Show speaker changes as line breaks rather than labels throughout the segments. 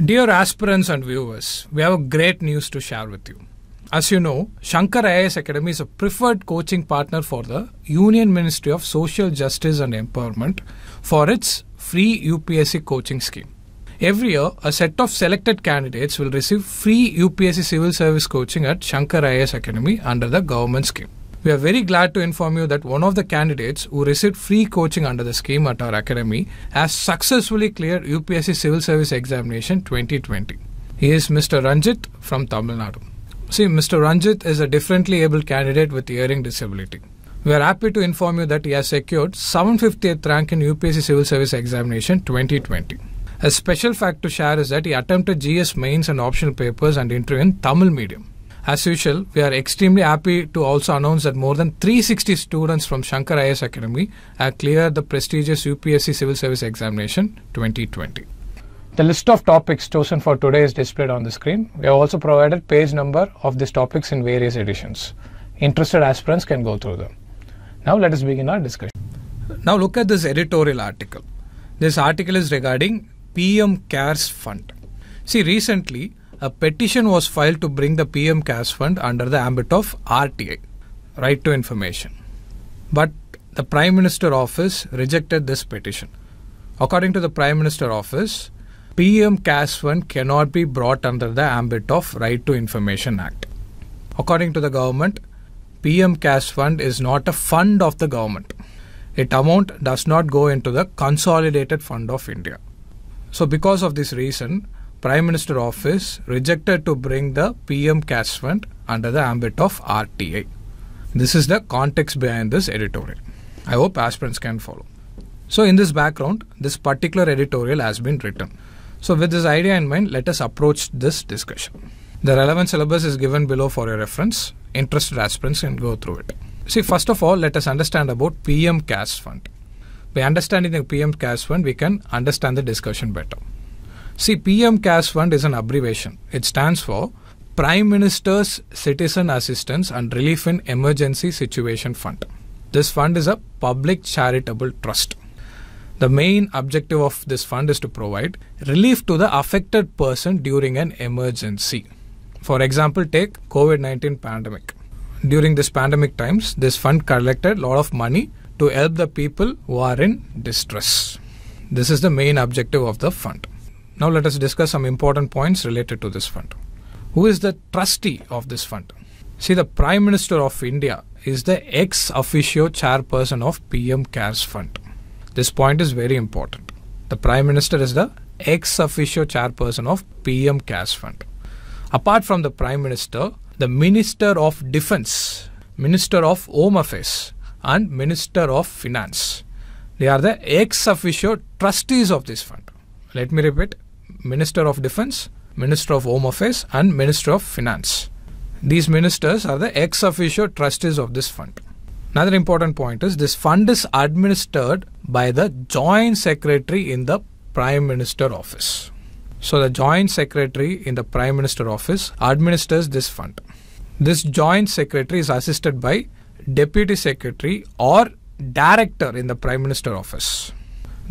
Dear aspirants and viewers, we have great news to share with you. As you know, Shankar IAS Academy is a preferred coaching partner for the Union Ministry of Social Justice and Empowerment for its free UPSC coaching scheme. Every year, a set of selected candidates will receive free UPSC civil service coaching at Shankar IAS Academy under the government scheme. We are very glad to inform you that one of the candidates who received free coaching under the scheme at our academy has successfully cleared UPSC Civil Service Examination 2020. He is Mr. Ranjit from Tamil Nadu. See, Mr. Ranjit is a differently able candidate with hearing disability. We are happy to inform you that he has secured 750th rank in UPSC Civil Service Examination 2020. A special fact to share is that he attempted GS mains and optional papers and interview in Tamil medium. As usual, we are extremely happy to also announce that more than 360 students from Shankar IS Academy have cleared the prestigious UPSC Civil Service Examination 2020. The list of topics chosen for today is displayed on the screen. We have also provided page number of these topics in various editions. Interested aspirants can go through them. Now let us begin our discussion. Now look at this editorial article. This article is regarding PM CARES Fund. See, recently a petition was filed to bring the PM CAS fund under the ambit of RTA, Right to Information. But the Prime Minister Office rejected this petition. According to the Prime Minister Office, PM CAS fund cannot be brought under the ambit of Right to Information Act. According to the government, PM CAS fund is not a fund of the government. Its amount does not go into the consolidated fund of India. So because of this reason, Prime Minister Office rejected to bring the PM cash fund under the ambit of RTA. This is the context behind this editorial. I hope aspirants can follow. So, in this background, this particular editorial has been written. So, with this idea in mind, let us approach this discussion. The relevant syllabus is given below for your reference. Interested aspirants can go through it. See, first of all, let us understand about PM cash fund. By understanding the PM cash fund, we can understand the discussion better. See, PM CAS Fund is an abbreviation. It stands for Prime Minister's Citizen Assistance and Relief in Emergency Situation Fund. This fund is a public charitable trust. The main objective of this fund is to provide relief to the affected person during an emergency. For example, take COVID-19 pandemic. During this pandemic times, this fund collected a lot of money to help the people who are in distress. This is the main objective of the fund. Now let us discuss some important points related to this fund. Who is the trustee of this fund? See, the Prime Minister of India is the ex officio chairperson of PM CARES Fund. This point is very important. The Prime Minister is the ex officio chairperson of PM CARES Fund. Apart from the Prime Minister, the Minister of Defense, Minister of Home Affairs, and Minister of Finance. They are the ex officio trustees of this fund. Let me repeat Minister of Defense, Minister of Home Affairs, and Minister of Finance. These ministers are the ex officio trustees of this fund. Another important point is this fund is administered by the Joint Secretary in the Prime Minister Office. So, the Joint Secretary in the Prime Minister Office administers this fund. This Joint Secretary is assisted by Deputy Secretary or Director in the Prime Minister Office.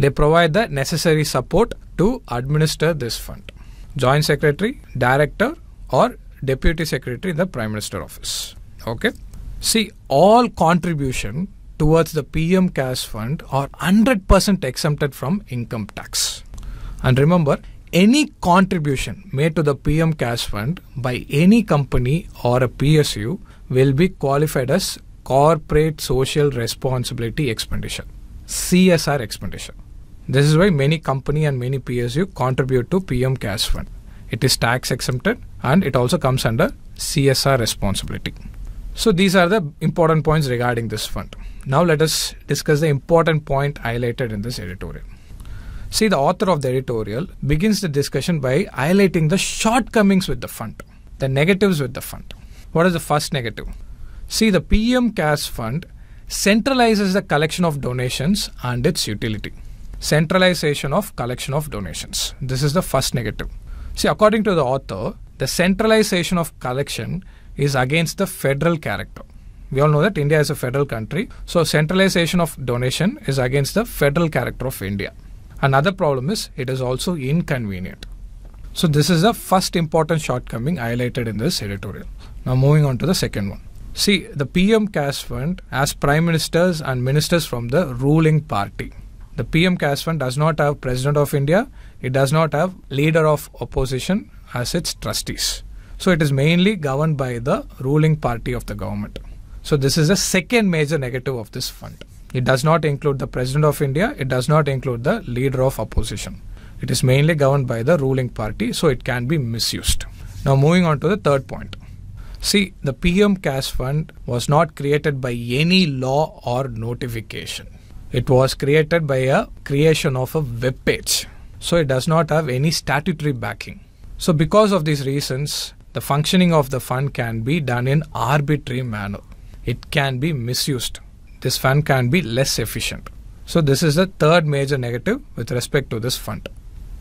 They provide the necessary support to administer this fund. Joint Secretary, Director or Deputy Secretary in the Prime Minister Office. Okay. See, all contribution towards the PM cash fund are 100% exempted from income tax. And remember, any contribution made to the PM cash fund by any company or a PSU will be qualified as corporate social responsibility expenditure, CSR expenditure. This is why many company and many PSU contribute to PM cash fund. It is tax exempted and it also comes under CSR responsibility. So these are the important points regarding this fund. Now let us discuss the important point highlighted in this editorial. See, the author of the editorial begins the discussion by highlighting the shortcomings with the fund, the negatives with the fund. What is the first negative? See, the PM Cash Fund centralizes the collection of donations and its utility centralization of collection of donations. This is the first negative. See, according to the author, the centralization of collection is against the federal character. We all know that India is a federal country, so centralization of donation is against the federal character of India. Another problem is it is also inconvenient. So, this is the first important shortcoming highlighted in this editorial. Now, moving on to the second one. See, the PM Cash Fund, as prime ministers and ministers from the ruling party, the PM CAS fund does not have President of India, it does not have leader of opposition as its trustees. So it is mainly governed by the ruling party of the government. So this is the second major negative of this fund. It does not include the President of India, it does not include the leader of opposition. It is mainly governed by the ruling party, so it can be misused. Now moving on to the third point. See, the PM cash fund was not created by any law or notification. It was created by a creation of a web page. So it does not have any statutory backing. So because of these reasons, the functioning of the fund can be done in arbitrary manner. It can be misused. This fund can be less efficient. So this is the third major negative with respect to this fund.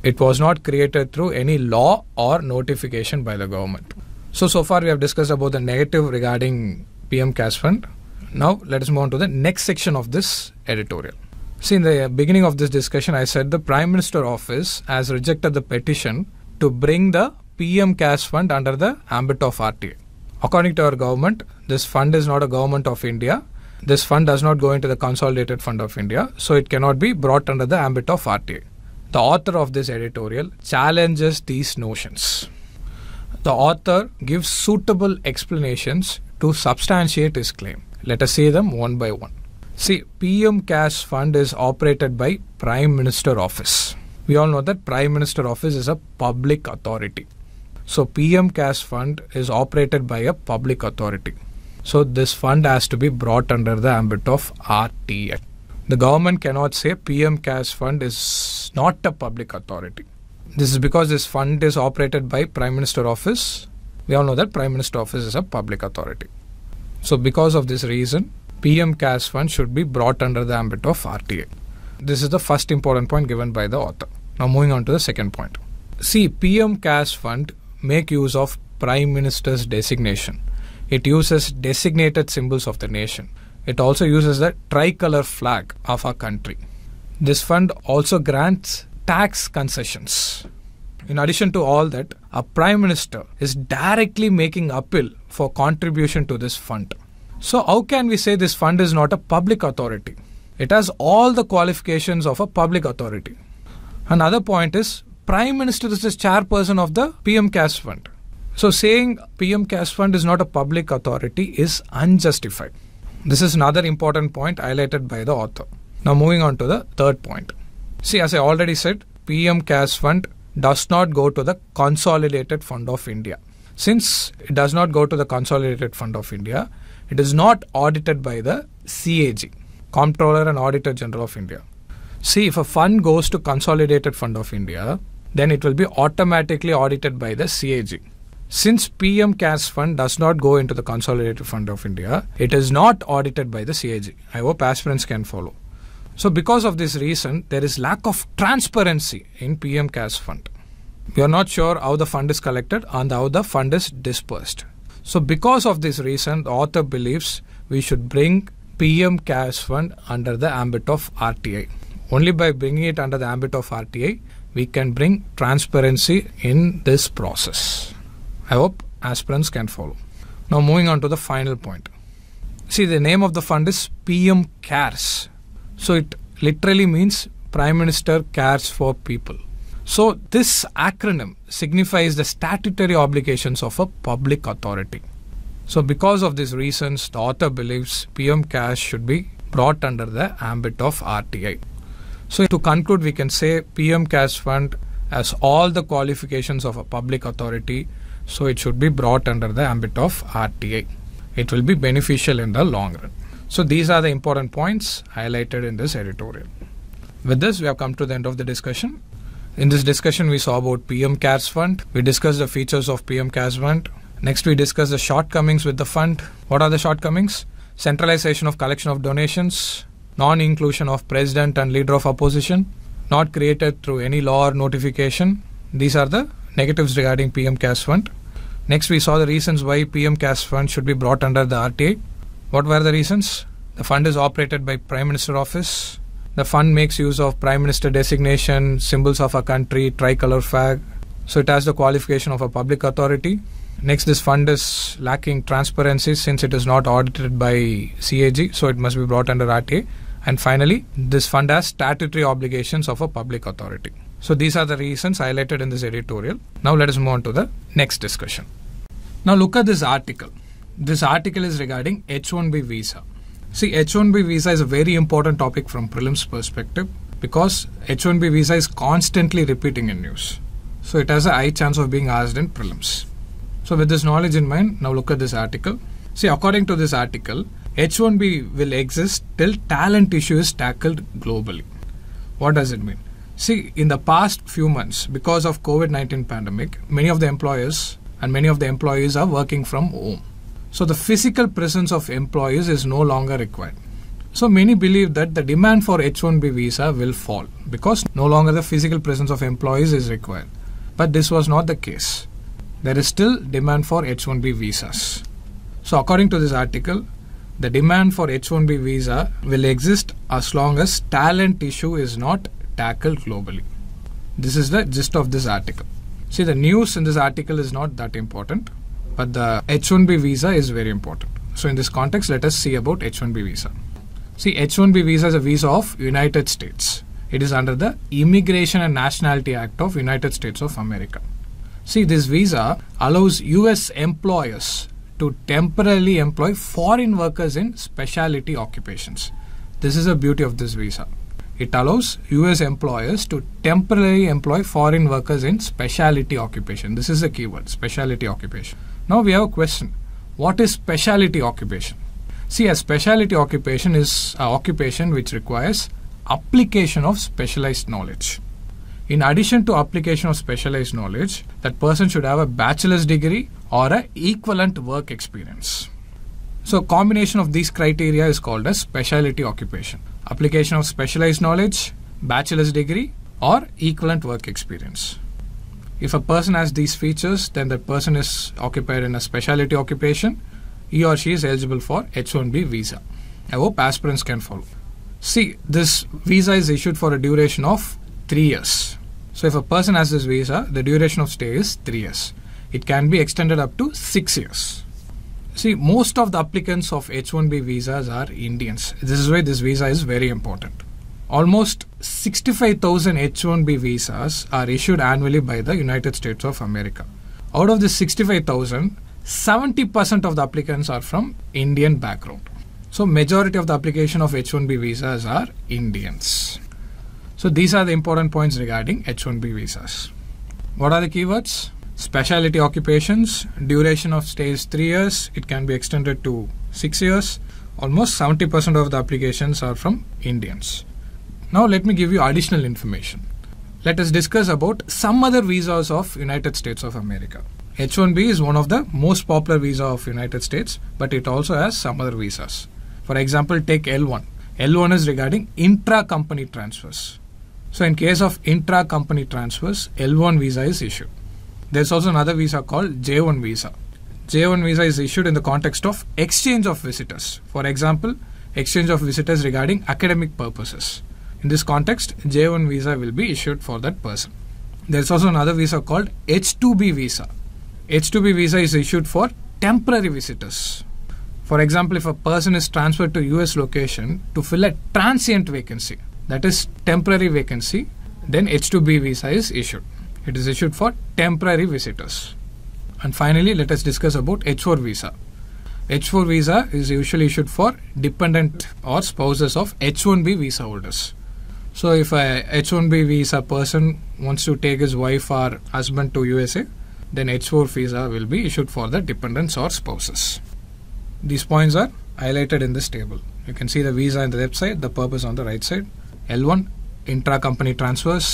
It was not created through any law or notification by the government. So so far we have discussed about the negative regarding PM cash fund. Now let us move on to the next section of this editorial. See, in the beginning of this discussion, I said the Prime Minister Office has rejected the petition to bring the PM cash fund under the ambit of RTA. According to our government, this fund is not a government of India. This fund does not go into the Consolidated Fund of India, so it cannot be brought under the ambit of RTA. The author of this editorial challenges these notions. The author gives suitable explanations to substantiate his claim. Let us see them one by one. See, PM Cash Fund is operated by Prime Minister Office. We all know that Prime Minister Office is a public authority. So PM Cash Fund is operated by a public authority. So this fund has to be brought under the ambit of RTA. The government cannot say PM Cash Fund is not a public authority. This is because this fund is operated by Prime Minister Office. We all know that Prime Minister Office is a public authority. So, because of this reason, PM CAS fund should be brought under the ambit of RTA. This is the first important point given by the author. Now, moving on to the second point. See, PM CAS fund make use of Prime Minister's designation. It uses designated symbols of the nation. It also uses the tricolor flag of our country. This fund also grants tax concessions in addition to all that, a Prime Minister is directly making appeal for contribution to this fund. So, how can we say this fund is not a public authority? It has all the qualifications of a public authority. Another point is Prime Minister is the chairperson of the PM Cash fund. So saying PM Cash fund is not a public authority is unjustified. This is another important point highlighted by the author. Now moving on to the third point. See, as I already said, PM Cash fund does not go to the Consolidated Fund of India. Since it does not go to the Consolidated Fund of India, it is not audited by the CAG, Comptroller and Auditor General of India. See, if a fund goes to Consolidated Fund of India, then it will be automatically audited by the CAG. Since PM Cash fund does not go into the Consolidated Fund of India, it is not audited by the CAG. I hope aspirants can follow. So because of this reason, there is lack of transparency in PM Cash fund. We are not sure how the fund is collected and how the fund is dispersed. So because of this reason, the author believes we should bring PM Cash fund under the ambit of RTI. Only by bringing it under the ambit of RTI, we can bring transparency in this process. I hope aspirants can follow. Now moving on to the final point. See, the name of the fund is PM CARES. So it literally means Prime Minister cares for people. So this acronym signifies the statutory obligations of a public authority. So because of these reasons, the author believes PM cash should be brought under the ambit of RTI. So to conclude, we can say PM cash fund has all the qualifications of a public authority, so it should be brought under the ambit of RTI. It will be beneficial in the long run. So these are the important points highlighted in this editorial. With this, we have come to the end of the discussion. In this discussion, we saw about PM CARES Fund. We discussed the features of PM CARES Fund. Next, we discussed the shortcomings with the fund. What are the shortcomings? Centralization of collection of donations, non inclusion of president and leader of opposition, not created through any law or notification. These are the negatives regarding PM Cash Fund. Next, we saw the reasons why PM Cash Fund should be brought under the RTA. What were the reasons? The fund is operated by Prime Minister Office. The fund makes use of Prime Minister designation, symbols of a country, tricolor flag. So it has the qualification of a public authority. Next, this fund is lacking transparency since it is not audited by CAG, so it must be brought under RTA. And finally, this fund has statutory obligations of a public authority. So these are the reasons highlighted in this editorial. Now let us move on to the next discussion. Now look at this article. This article is regarding H1B visa. See, H1B visa is a very important topic from prelims perspective because H1B visa is constantly repeating in news. So it has a high chance of being asked in prelims. So with this knowledge in mind, now look at this article. See, according to this article, H1B will exist till talent issue is tackled globally. What does it mean? See, in the past few months, because of COVID-19 pandemic, many of the employers and many of the employees are working from home. So the physical presence of employees is no longer required. So many believe that the demand for H-1B visa will fall because no longer the physical presence of employees is required. But this was not the case. There is still demand for H-1B visas. So according to this article, the demand for H-1B visa will exist as long as talent issue is not tackled globally. This is the gist of this article. See, the news in this article is not that important. But the H1B visa is very important. So in this context, let us see about H1B visa. See, H1B visa is a visa of United States. It is under the Immigration and Nationality Act of United States of America. See, this visa allows US employers to temporarily employ foreign workers in specialty occupations. This is the beauty of this visa. It allows US employers to temporarily employ foreign workers in specialty occupation. This is the keyword, specialty occupation. Now we have a question. What is specialty occupation? See, a specialty occupation is an occupation which requires application of specialized knowledge. In addition to application of specialized knowledge, that person should have a bachelor's degree or a equivalent work experience. So combination of these criteria is called a specialty occupation. Application of specialized knowledge, bachelor's degree or equivalent work experience. If a person has these features, then that person is occupied in a specialty occupation. He or she is eligible for H-1B visa. I hope aspirants can follow. See, this visa is issued for a duration of three years. So if a person has this visa, the duration of stay is three years. It can be extended up to six years. See, most of the applicants of H-1B visas are Indians. This is why this visa is very important. Almost 65,000 H-1B visas are issued annually by the United States of America. Out of the 65,000, 70% of the applicants are from Indian background. So majority of the application of H-1B visas are Indians. So these are the important points regarding H-1B visas. What are the keywords? Specialty occupations, duration of stay is 3 years, it can be extended to 6 years. Almost 70% of the applications are from Indians. Now let me give you additional information. Let us discuss about some other visas of United States of America. H-1B is one of the most popular visa of United States, but it also has some other visas. For example, take L1. L1 is regarding intra-company transfers. So in case of intra-company transfers, L1 visa is issued. There's also another visa called J1 visa. J1 visa is issued in the context of exchange of visitors. For example, exchange of visitors regarding academic purposes. In this context, J1 visa will be issued for that person. There is also another visa called H2B visa. H2B visa is issued for temporary visitors. For example, if a person is transferred to US location to fill a transient vacancy, that is temporary vacancy, then H2B visa is issued. It is issued for temporary visitors. And finally, let us discuss about H4 visa. H4 visa is usually issued for dependent or spouses of H1B visa holders. So if ah one H1B visa person wants to take his wife or husband to USA, then H4 visa will be issued for the dependents or spouses. These points are highlighted in this table. You can see the visa on the left side, the purpose on the right side. L1 intra-company transfers,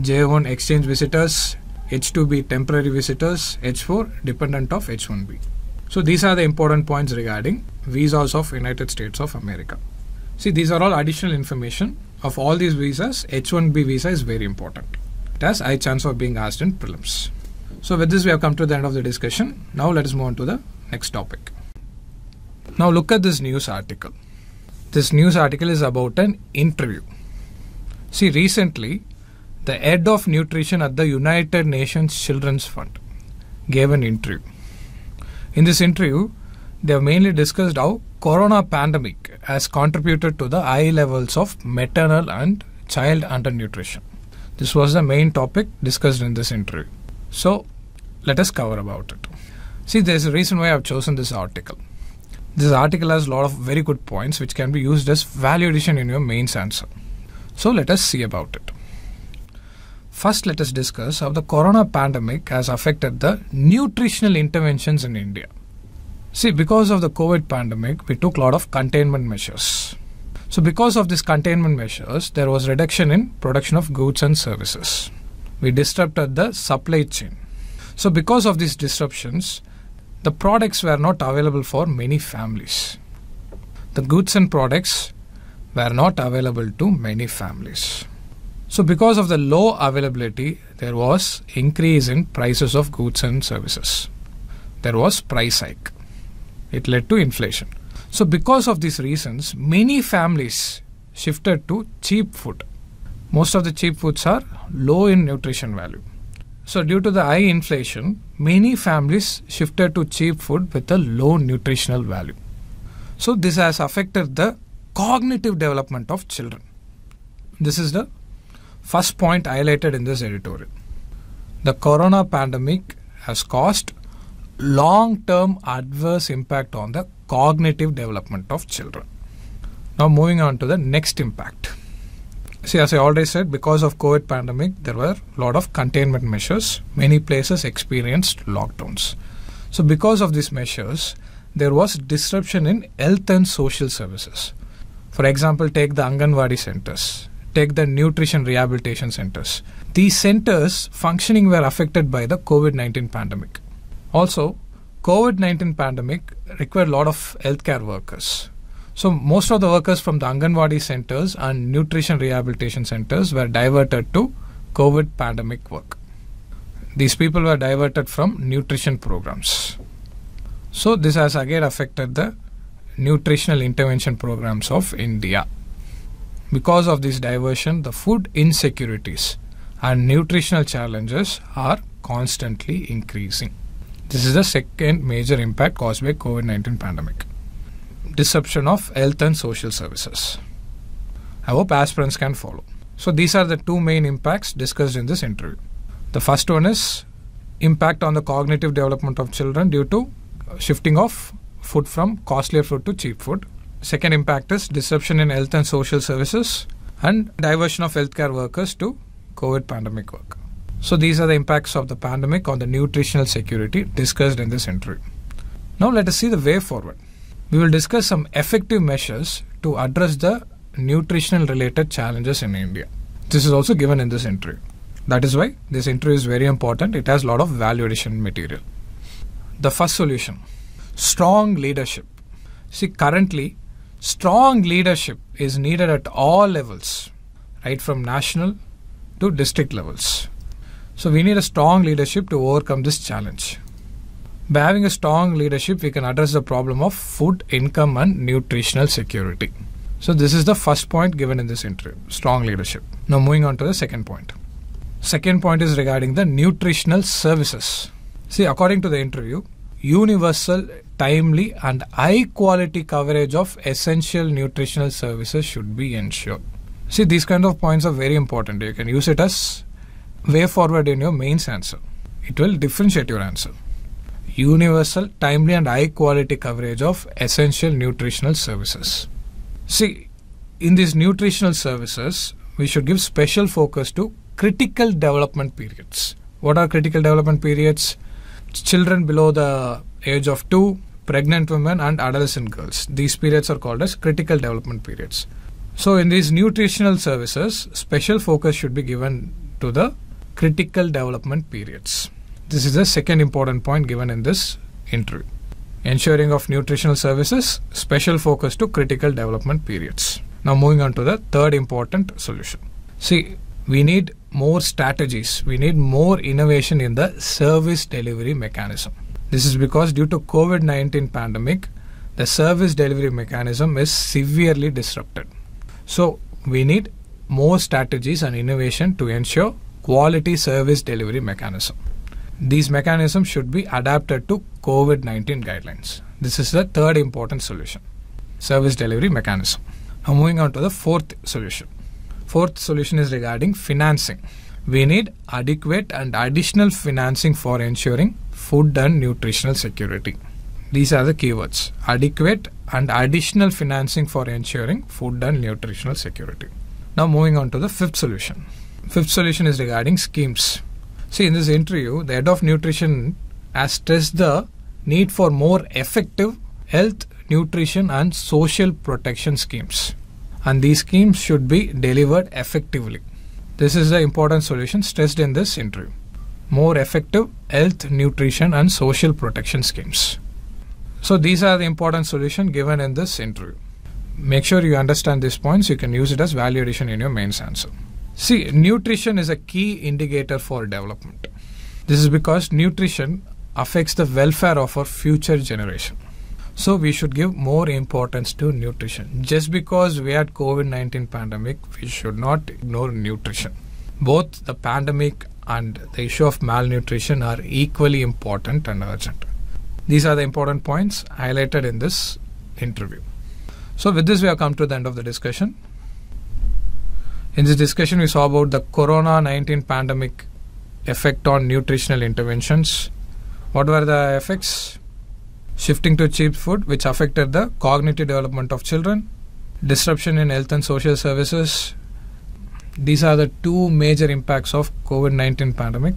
J1 exchange visitors, H2B temporary visitors, H4 dependent of H1B. So these are the important points regarding visas of United States of America. See these are all additional information of all these visas, H1B visa is very important. It has high chance of being asked in prelims. So with this, we have come to the end of the discussion. Now let us move on to the next topic. Now look at this news article. This news article is about an interview. See, recently, the head of nutrition at the United Nations Children's Fund gave an interview. In this interview, they have mainly discussed how corona pandemic has contributed to the high levels of maternal and child undernutrition. This was the main topic discussed in this interview. So, let us cover about it. See, there's a reason why I've chosen this article. This article has a lot of very good points which can be used as value addition in your mains answer. So, let us see about it. First, let us discuss how the corona pandemic has affected the nutritional interventions in India. See, because of the COVID pandemic, we took a lot of containment measures. So, because of these containment measures, there was reduction in production of goods and services. We disrupted the supply chain. So, because of these disruptions, the products were not available for many families. The goods and products were not available to many families. So, because of the low availability, there was increase in prices of goods and services. There was price hike. It led to inflation. So, because of these reasons, many families shifted to cheap food. Most of the cheap foods are low in nutrition value. So, due to the high inflation, many families shifted to cheap food with a low nutritional value. So, this has affected the cognitive development of children. This is the first point highlighted in this editorial. The corona pandemic has caused long term adverse impact on the cognitive development of children. Now, moving on to the next impact. See, as I already said, because of COVID pandemic, there were a lot of containment measures. Many places experienced lockdowns. So, because of these measures, there was disruption in health and social services. For example, take the Anganwadi centers, take the nutrition rehabilitation centers. These centers functioning were affected by the COVID 19 pandemic. Also, COVID-19 pandemic required a lot of healthcare workers. So most of the workers from the Anganwadi centers and nutrition rehabilitation centers were diverted to COVID pandemic work. These people were diverted from nutrition programs. So this has again affected the nutritional intervention programs of India. Because of this diversion, the food insecurities and nutritional challenges are constantly increasing. This is the second major impact caused by COVID-19 pandemic. Disruption of health and social services. I hope aspirants can follow. So these are the two main impacts discussed in this interview. The first one is impact on the cognitive development of children due to shifting of food from costlier food to cheap food. Second impact is disruption in health and social services and diversion of healthcare workers to COVID pandemic work. So these are the impacts of the pandemic on the nutritional security discussed in this interview. Now let us see the way forward. We will discuss some effective measures to address the nutritional related challenges in India. This is also given in this interview. That is why this interview is very important. It has a lot of value addition material. The first solution strong leadership. See, currently, strong leadership is needed at all levels, right from national to district levels. So we need a strong leadership to overcome this challenge. By having a strong leadership, we can address the problem of food, income, and nutritional security. So, this is the first point given in this interview strong leadership. Now, moving on to the second point. Second point is regarding the nutritional services. See, according to the interview, universal, timely, and high quality coverage of essential nutritional services should be ensured. See, these kind of points are very important. You can use it as way forward in your main answer. It will differentiate your answer. Universal, timely, and high quality coverage of essential nutritional services. See, in these nutritional services, we should give special focus to critical development periods. What are critical development periods? Children below the age of 2, pregnant women, and adolescent girls. These periods are called as critical development periods. So, in these nutritional services, special focus should be given to the critical development periods. This is the second important point given in this interview. Ensuring of nutritional services, special focus to critical development periods. Now moving on to the third important solution. See, we need more strategies. We need more innovation in the service delivery mechanism. This is because due to COVID-19 pandemic, the service delivery mechanism is severely disrupted. So we need more strategies and innovation to ensure quality service delivery mechanism. These mechanisms should be adapted to COVID 19 guidelines. This is the third important solution service delivery mechanism. Now, moving on to the fourth solution. Fourth solution is regarding financing. We need adequate and additional financing for ensuring food and nutritional security. These are the keywords adequate and additional financing for ensuring food and nutritional security. Now, moving on to the fifth solution Fifth solution is regarding schemes. See, in this interview, the head of nutrition has stressed the need for more effective health, nutrition, and social protection schemes. And these schemes should be delivered effectively. This is the important solution stressed in this interview. More effective health, nutrition, and social protection schemes. So, these are the important solution given in this interview. Make sure you understand these points. You can use it as value addition in your mains answer. See, nutrition is a key indicator for development. This is because nutrition affects the welfare of our future generation. So we should give more importance to nutrition. Just because we had COVID-19 pandemic, we should not ignore nutrition. Both the pandemic and the issue of malnutrition are equally important and urgent. These are the important points highlighted in this interview. So with this we have come to the end of the discussion. In this discussion, we saw about the Corona 19 pandemic effect on nutritional interventions. What were the effects? Shifting to cheap food, which affected the cognitive development of children, disruption in health and social services. These are the two major impacts of COVID-19 pandemic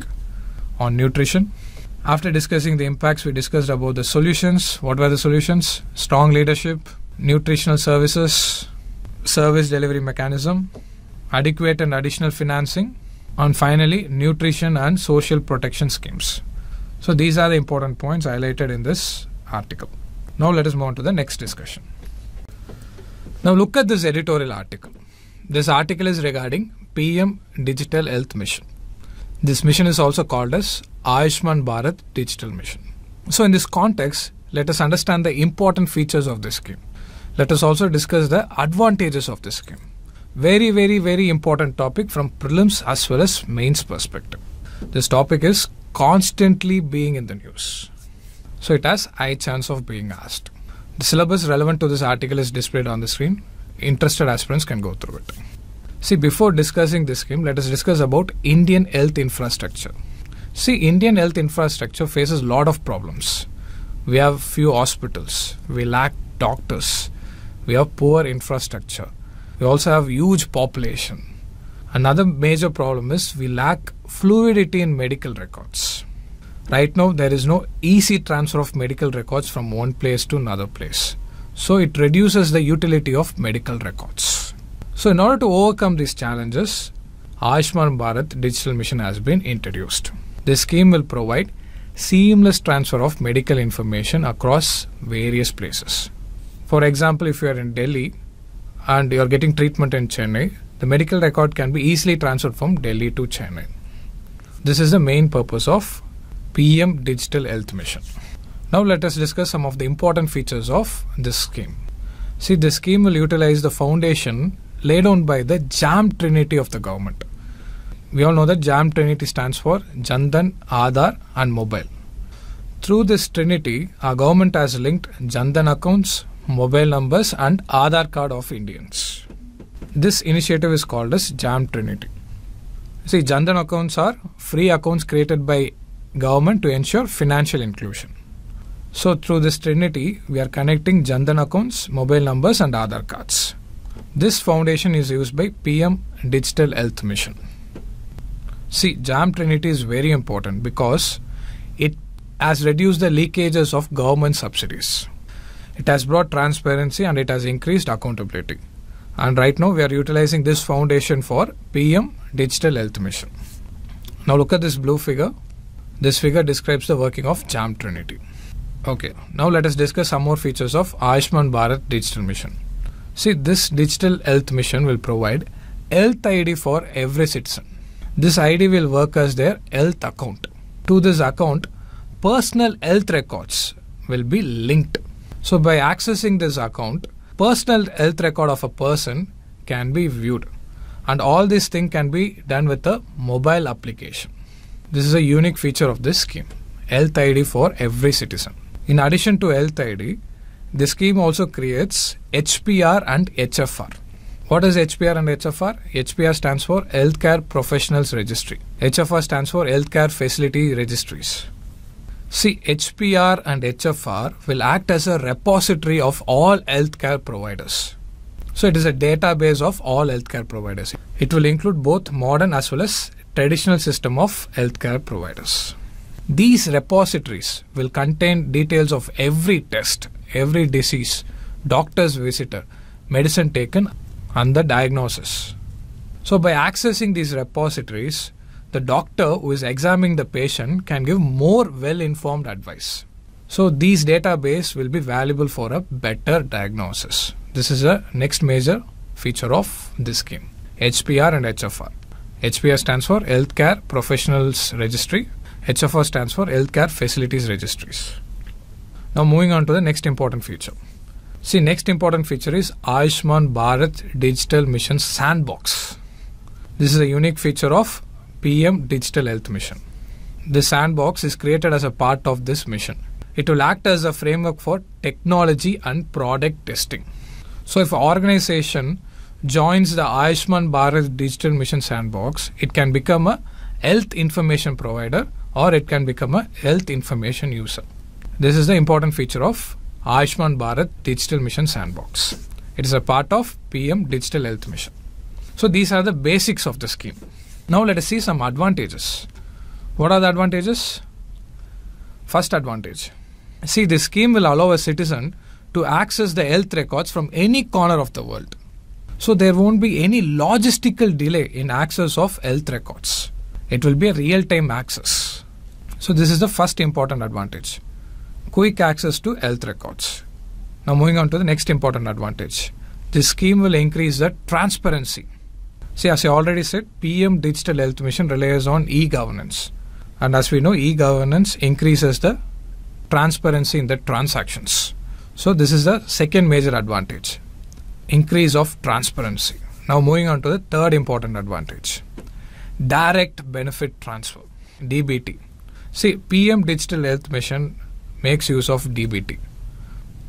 on nutrition. After discussing the impacts, we discussed about the solutions. What were the solutions? Strong leadership, nutritional services, service delivery mechanism, adequate and additional financing, and finally, nutrition and social protection schemes. So, these are the important points highlighted in this article. Now, let us move on to the next discussion. Now, look at this editorial article. This article is regarding PM Digital Health Mission. This mission is also called as Ayushman Bharat Digital Mission. So, in this context, let us understand the important features of this scheme. Let us also discuss the advantages of this scheme. Very, very, very important topic from prelims as well as mains perspective. This topic is constantly being in the news. So it has high chance of being asked. The syllabus relevant to this article is displayed on the screen. Interested aspirants can go through it. See, before discussing this scheme, let us discuss about Indian health infrastructure. See, Indian health infrastructure faces a lot of problems. We have few hospitals, we lack doctors, we have poor infrastructure, we also have huge population. Another major problem is we lack fluidity in medical records. Right now, there is no easy transfer of medical records from one place to another place. So, it reduces the utility of medical records. So, in order to overcome these challenges, Ayushman Bharat Digital Mission has been introduced. This scheme will provide seamless transfer of medical information across various places. For example, if you are in Delhi, and you are getting treatment in Chennai, the medical record can be easily transferred from Delhi to Chennai. This is the main purpose of PM Digital Health Mission. Now let us discuss some of the important features of this scheme. See, this scheme will utilize the foundation laid down by the JAM Trinity of the government. We all know that JAM Trinity stands for Jandan, Aadhaar and Mobile. Through this trinity, our government has linked Jandan accounts, mobile numbers and Aadhaar card of Indians. This initiative is called as Jam Trinity. See, Jandan accounts are free accounts created by government to ensure financial inclusion. So through this Trinity, we are connecting Jandan accounts, mobile numbers and Aadhaar cards. This foundation is used by PM Digital Health Mission. See, Jam Trinity is very important because it has reduced the leakages of government subsidies. It has brought transparency and it has increased accountability. And right now, we are utilizing this foundation for PM Digital Health Mission. Now, look at this blue figure. This figure describes the working of Jam Trinity. Okay, now let us discuss some more features of Ayushman Bharat Digital Mission. See, this Digital Health Mission will provide Health ID for every citizen. This ID will work as their health account. To this account, personal health records will be linked so by accessing this account, personal health record of a person can be viewed. And all this thing can be done with a mobile application. This is a unique feature of this scheme, Health ID for every citizen. In addition to Health ID, the scheme also creates HPR and HFR. What is HPR and HFR? HPR stands for Healthcare Professionals Registry. HFR stands for Healthcare Facility Registries. See, HPR and HFR will act as a repository of all healthcare providers. So, it is a database of all healthcare providers. It will include both modern as well as traditional system of healthcare providers. These repositories will contain details of every test, every disease, doctor's visitor, medicine taken, and the diagnosis. So, by accessing these repositories, the doctor who is examining the patient can give more well informed advice. So these database will be valuable for a better diagnosis. This is the next major feature of this scheme. HPR and HFR. HPR stands for Healthcare Professionals Registry. HFR stands for Healthcare Facilities Registries. Now moving on to the next important feature. See, next important feature is Aishman Bharat Digital Mission Sandbox. This is a unique feature of PM Digital Health Mission. The sandbox is created as a part of this mission. It will act as a framework for technology and product testing. So, if an organization joins the Ayushman Bharat Digital Mission Sandbox, it can become a health information provider or it can become a health information user. This is the important feature of Ayushman Bharat Digital Mission Sandbox. It is a part of PM Digital Health Mission. So, these are the basics of the scheme. Now let us see some advantages. What are the advantages? First advantage. See, this scheme will allow a citizen to access the health records from any corner of the world. So there won't be any logistical delay in access of health records. It will be a real-time access. So this is the first important advantage. Quick access to health records. Now moving on to the next important advantage. This scheme will increase the transparency See, as I already said, PM Digital Health Mission relies on e governance. And as we know, e governance increases the transparency in the transactions. So, this is the second major advantage increase of transparency. Now, moving on to the third important advantage direct benefit transfer DBT. See, PM Digital Health Mission makes use of DBT.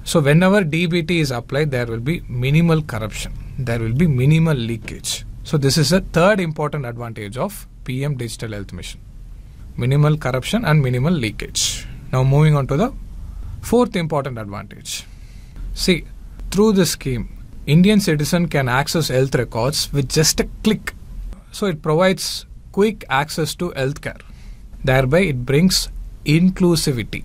So, whenever DBT is applied, there will be minimal corruption, there will be minimal leakage. So this is the third important advantage of PM Digital Health Mission. Minimal corruption and minimal leakage. Now moving on to the fourth important advantage. See, through this scheme, Indian citizen can access health records with just a click. So it provides quick access to healthcare. Thereby it brings inclusivity.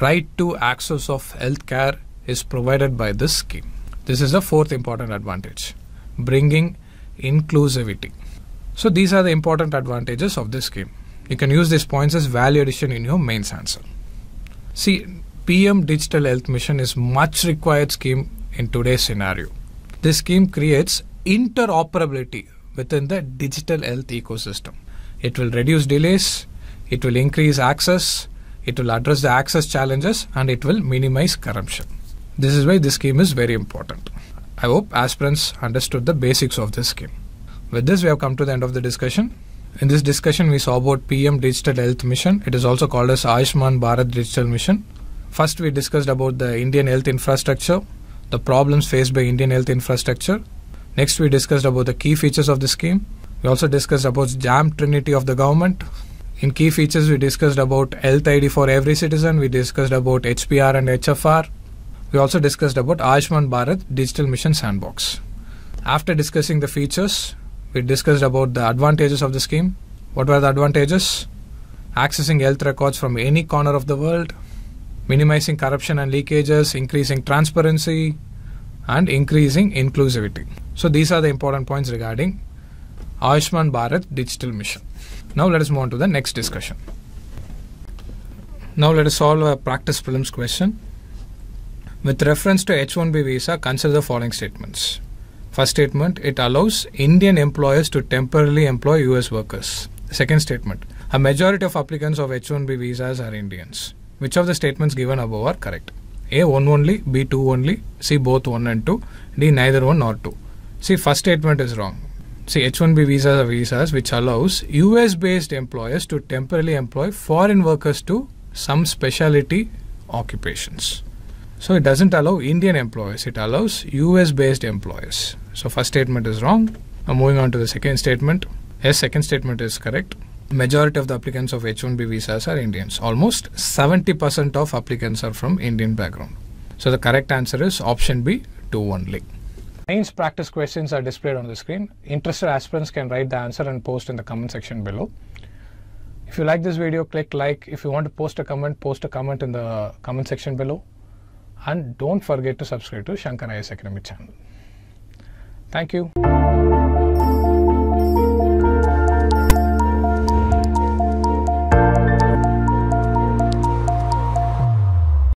Right to access of healthcare is provided by this scheme. This is the fourth important advantage, bringing inclusivity. So these are the important advantages of this scheme. You can use these points as value addition in your mains answer. See, PM Digital Health Mission is much required scheme in today's scenario. This scheme creates interoperability within the digital health ecosystem. It will reduce delays, it will increase access, it will address the access challenges, and it will minimize corruption. This is why this scheme is very important. I hope aspirants understood the basics of this scheme. With this, we have come to the end of the discussion. In this discussion, we saw about PM Digital Health Mission. It is also called as Ayushman Bharat Digital Mission. First, we discussed about the Indian health infrastructure, the problems faced by Indian health infrastructure. Next, we discussed about the key features of the scheme. We also discussed about JAM Trinity of the government. In key features, we discussed about Health ID for every citizen. We discussed about HPR and HFR. We also discussed about Ayushman Bharat Digital Mission Sandbox. After discussing the features, we discussed about the advantages of the scheme. What were the advantages? Accessing health records from any corner of the world, minimizing corruption and leakages, increasing transparency, and increasing inclusivity. So these are the important points regarding Ayushman Bharat Digital Mission. Now let us move on to the next discussion. Now let us solve a practice problems question. With reference to H-1B visa, consider the following statements. First statement, it allows Indian employers to temporarily employ US workers. Second statement, a majority of applicants of H-1B visas are Indians. Which of the statements given above are correct? A. 1 only, B. 2 only, C. Both 1 and 2, D. Neither 1 nor 2. See, first statement is wrong. See, H-1B visas are visas which allows US-based employers to temporarily employ foreign workers to some specialty occupations. So it doesn't allow Indian employers, it allows US based employers. So first statement is wrong. I'm moving on to the second statement. Yes, second statement is correct. Majority of the applicants of H1B visas are Indians. Almost 70% of applicants are from Indian background. So the correct answer is option B, 2 only. Mains practice questions are displayed on the screen. Interested aspirants can write the answer and post in the comment section below. If you like this video, click like. If you want to post a comment, post a comment in the comment section below and don't forget to subscribe to Shankar IS channel. Thank you.